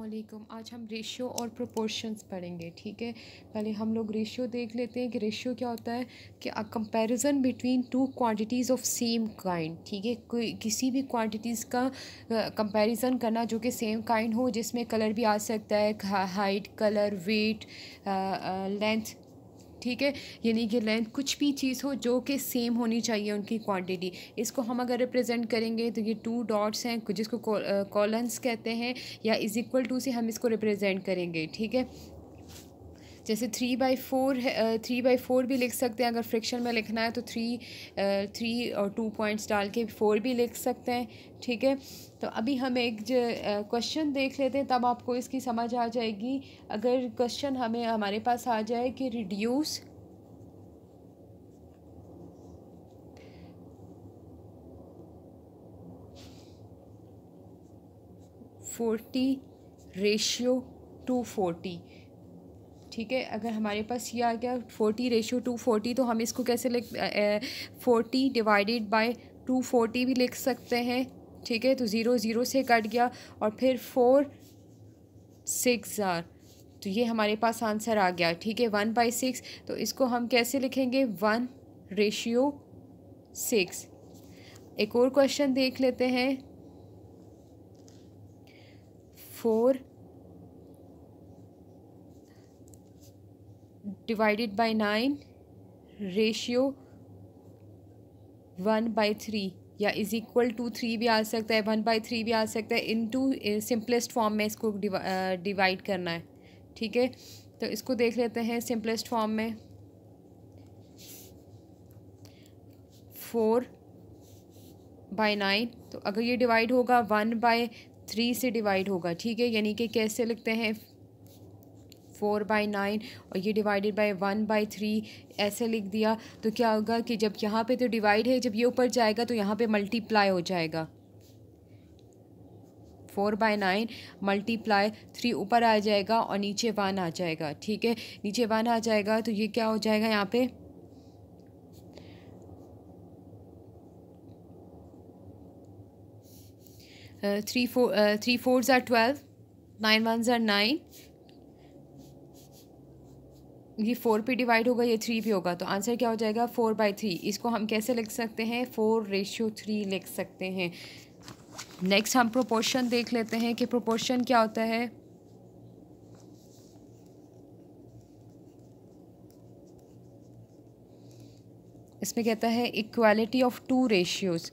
अल्लाम आज हम रेशियो और प्रोपोर्शंस पढ़ेंगे ठीक है पहले हम लोग रेशियो देख लेते हैं कि रेशियो क्या होता है कि a comparison between two quantities of same kind ठीक है कोई किसी भी क्वांटिटीज़ का कंपैरिजन करना जो कि सेम काइंड हो जिसमें कलर भी आ सकता है हाइट कलर वेट लेंथ ठीक है यानी कि लेंथ कुछ भी चीज़ हो जो कि सेम होनी चाहिए उनकी क्वांटिटी इसको हम अगर रिप्रेजेंट करेंगे तो ये टू डॉट्स हैं जिसको कॉलन्स कहते हैं या इज़ इक्वल टू से हम इसको रिप्रेजेंट करेंगे ठीक है जैसे थ्री बाई फोर है थ्री बाई फोर भी लिख सकते हैं अगर फ्रिक्शन में लिखना है तो थ्री थ्री और टू पॉइंट्स डाल के फोर भी लिख सकते हैं ठीक है तो अभी हम एक जो क्वेश्चन देख लेते हैं तब आपको इसकी समझ आ जाएगी अगर क्वेश्चन हमें हमारे पास आ जाए कि reduce forty ratio two forty ठीक है अगर हमारे पास ये आ गया फोर्टी रेशो टू फोर्टी तो हम इसको कैसे लिख forty divided by two forty भी लिख सकते हैं ठीक है तो ज़ीरो ज़ीरो से कट गया और फिर फोर सिक्स ज़ार तो ये हमारे पास आंसर आ गया ठीक है वन बाई सिक्स तो इसको हम कैसे लिखेंगे वन रेशियो सिक्स एक और क्वेश्चन देख लेते हैं four divided by nine ratio one by three या इज़ इक्वल टू थ्री भी आ सकता है वन बाई थ्री भी आ सकता है इन टू सिंपलेस्ट फॉर्म में इसको डिवाइड uh, करना है ठीक है तो इसको देख लेते हैं सिंपलेस्ट फॉर्म में फोर बाय नाइन तो अगर ये डिवाइड होगा वन बाय थ्री से डिवाइड होगा ठीक है यानी कि कैसे लिखते हैं फोर बाई नाइन और ये divided by one by three ऐसे लिख दिया तो क्या होगा कि जब यहाँ पे तो डिवाइड है जब ये ऊपर जाएगा तो यहाँ पे मल्टीप्लाई हो जाएगा four by nine multiply three ऊपर आ जाएगा और नीचे वन आ जाएगा ठीक है नीचे वन आ जाएगा तो ये क्या हो जाएगा यहाँ पे three four three fours are twelve nine one ज़ार नाइन ये फोर पे डिवाइड होगा ये थ्री पे होगा तो आंसर क्या हो जाएगा फोर बाई थ्री इसको हम कैसे लिख सकते हैं फोर रेशियो थ्री लिख सकते हैं नेक्स्ट हम प्रोपोर्शन देख लेते हैं कि प्रोपोर्शन क्या होता है इसमें कहता है इक्वालिटी ऑफ टू रेशियोज़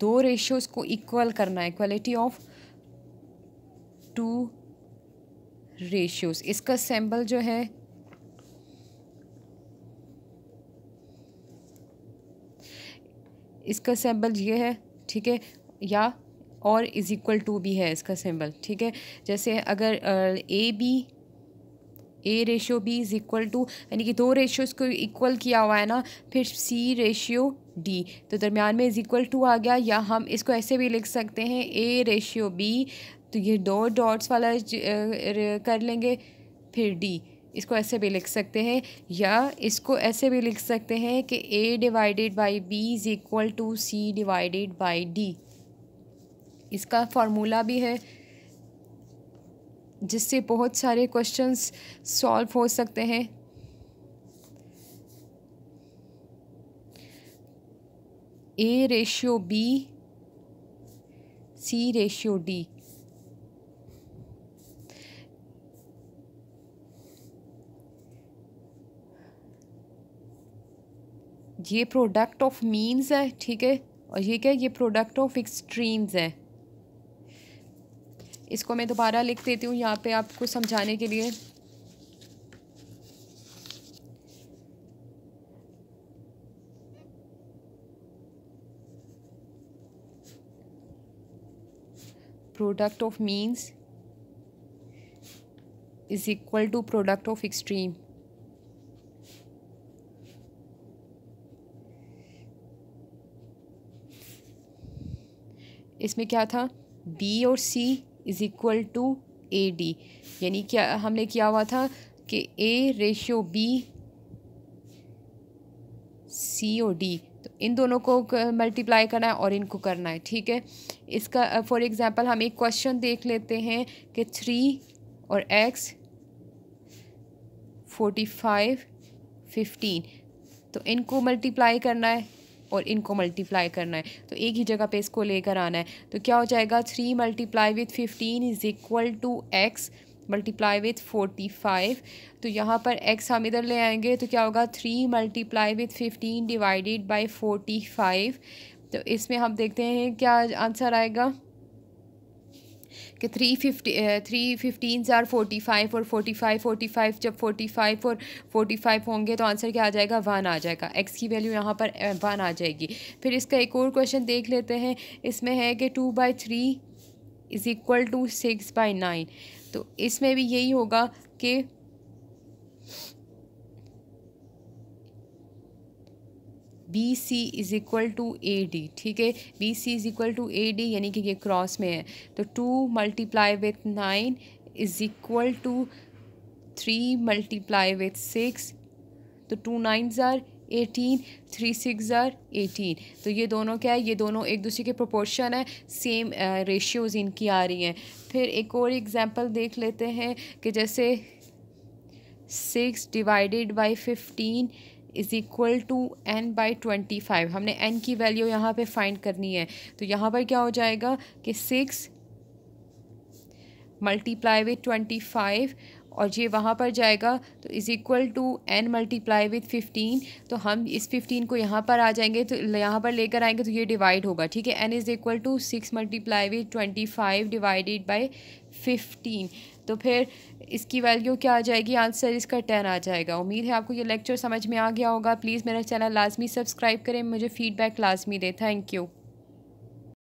दो रेशियोज़ को इक्वल करना है इक्वालिटी ऑफ टू रेशियोज इसका सैम्बल जो है इसका सैम्बल ये है ठीक है या और इज़ इक्वल टू भी है इसका सिंबल ठीक है जैसे अगर A B A ratio B is equal to यानी कि दो रेशियोज़ को इक्वल किया हुआ है ना फिर सी रेशियो डी तो दरमियान में इज़ इक्वल टू आ गया या हम इसको ऐसे भी लिख सकते हैं ए रेशियो बी तो ये दो डॉट्स वाला कर लेंगे फिर डी इसको ऐसे भी लिख सकते हैं या इसको ऐसे भी लिख सकते हैं कि A divided by B is equal to C divided by D इसका फार्मूला भी है जिससे बहुत सारे क्वेश्चंस सॉल्व हो सकते हैं A ratio B C ratio D ये प्रोडक्ट ऑफ मीन्स है ठीक है और ये क्या ये प्रोडक्ट ऑफ एक्सट्रीम्स है इसको मैं दोबारा लिख देती हूँ यहाँ पे आपको समझाने के लिए product of means is equal to product of extreme इसमें क्या था बी और C is equal to A D यानी क्या हमने किया हुआ था कि ए रेशियो बी सी और डी तो इन दोनों को मल्टीप्लाई करना है और इनको करना है ठीक है इसका फॉर एग्ज़ाम्पल हम एक क्वेश्चन देख लेते हैं कि थ्री और एक्स फोर्टी फाइव फिफ्टीन तो इनको मल्टीप्लाई करना है और इनको मल्टीप्लाई करना है तो एक ही जगह पे इसको लेकर आना है तो क्या हो जाएगा three multiply with fifteen is equal to X multiply with forty five तो यहाँ पर एक्स हम इधर ले आएंगे तो क्या होगा three multiply with fifteen divided by forty five तो इसमें हम देखते हैं क्या आंसर आएगा कि three fifty three fifteen are forty five और फोर्टी फाइव फोर्टी फाइव जब फोर्टी फाइव और फोर्टी फाइव होंगे तो आंसर क्या आ जाएगा वन आ जाएगा एक्स की वैल्यू यहाँ पर वन uh, आ जाएगी फिर इसका एक और क्वेश्चन देख लेते हैं इसमें है कि two by three is equal to six by nine तो इसमें भी यही होगा कि B C is equal to A D ठीक है B C is equal to A D यानी कि ये क्रॉस में है तो two multiply with nine is equal to three multiply with six तो टू नाइन ज़ार एटीन थ्री सिक्स ज़ार एटीन तो ये दोनों क्या है ये दोनों एक दूसरे के प्रोपोर्शन है सेम रेशियोज़ इनकी आ रही हैं फिर एक और एग्ज़ाम्पल देख लेते हैं कि जैसे six divided by fifteen is equal to N by twenty five हमने एन की वैल्यू यहाँ पे फाइंड करनी है तो यहाँ पर क्या हो जाएगा कि six multiply with twenty five और ये वहाँ पर जाएगा तो is equal to N multiply with fifteen तो हम इस फिफ्टीन को यहाँ पर आ जाएंगे तो यहाँ पर लेकर आएंगे तो ये डिवाइड होगा ठीक है N is equal to six multiply with twenty five divided by fifteen तो फिर इसकी वैल्यू क्या आ जाएगी आंसर इसका टेन आ जाएगा उम्मीद है आपको ये लेक्चर समझ में आ गया होगा प्लीज़ मेरा चैनल लाजमी सब्सक्राइब करें मुझे फ़ीडबैक लाजमी दें थैंक यू